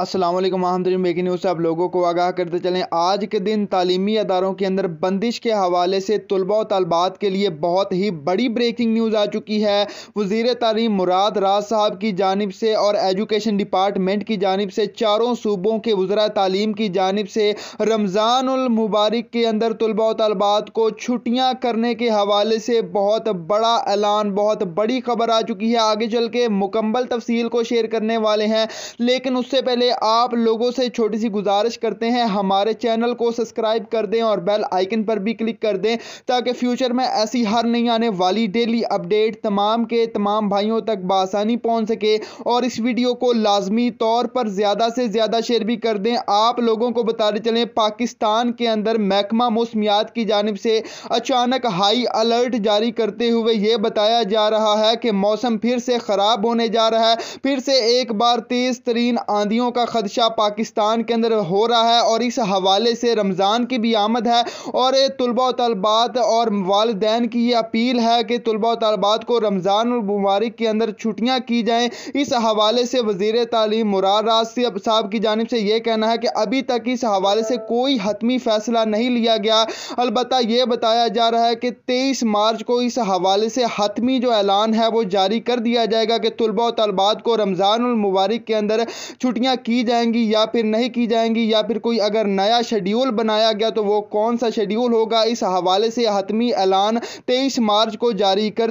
Aslam आहमदरीन मेकी news से आप लोगों को आगाह करते चलें आज के दिन तालीमी अदारों के अंदर बंदिश के हवाले से तलबा और तलबात के लिए बहुत ही बड़ी ब्रेकिंग न्यूज़ आ चुकी है वजीर तालीम मुराद राज साहब की जानब से और एजुकेशन डिपार्टमेंट की जानब से चारों सूबों के वजरा तालीम की जानब से रमज़ानमबारक के अंदर तलबा और तलबात को छुट्टियाँ करने के हवाले से बहुत बड़ा ऐलान बहुत बड़ी खबर आ चुकी है आगे चल के मुकम्मल तफसील को शेयर करने वाले हैं लेकिन उससे पहले पहले आप लोगों से छोटी सी गुजारिश करते हैं हमारे चैनल को सब्सक्राइब कर दें और बेल आइकन पर भी क्लिक कर दें ताकि फ्यूचर में ऐसी हर नहीं आने वाली डेली अपडेट तमाम के तमाम भाइयों तक बासानी पहुँच सके और इस वीडियो को लाजमी तौर पर ज़्यादा से ज़्यादा शेयर भी कर दें आप लोगों को बताते चलें पाकिस्तान के अंदर महकमा मौसमियात की जानब से अचानक हाई अलर्ट जारी करते हुए यह बताया जा रहा है कि मौसम फिर से ख़राब होने जा रहा है फिर से एक बार तेज़ तरीन आंधियों का खदशा पाकिस्तान के अंदर हो रहा है और इस हवाले से रमज़ान की भी आमद है और तलबा तलबात और वालदे की ये अपील है कि तलबा तलबात को रमज़ान मुबारक के अंदर छुट्टियाँ की जाएँ इस हवाले से वजीर तालीम मुरार राज साहब की जानब से यह कहना है कि अभी तक इस हवाले से कोई हतमी फैसला नहीं लिया गया अलबत् यह बताया जा रहा है कि तेईस मार्च को इस हवाले से हतमी जो ऐलान है वो जारी कर दिया जाएगा कि तलबा तलबात को रमज़ान मुबारक के अंदर छुट्टियाँ की जाएंगी या फिर नहीं की जाएंगी या फिर कोई अगर नया शेड्यूल बनाया गया तो वो कौन सा शेड्यूल होगा इस हवाले से हतमी ऐलान तेईस मार्च को जारी कर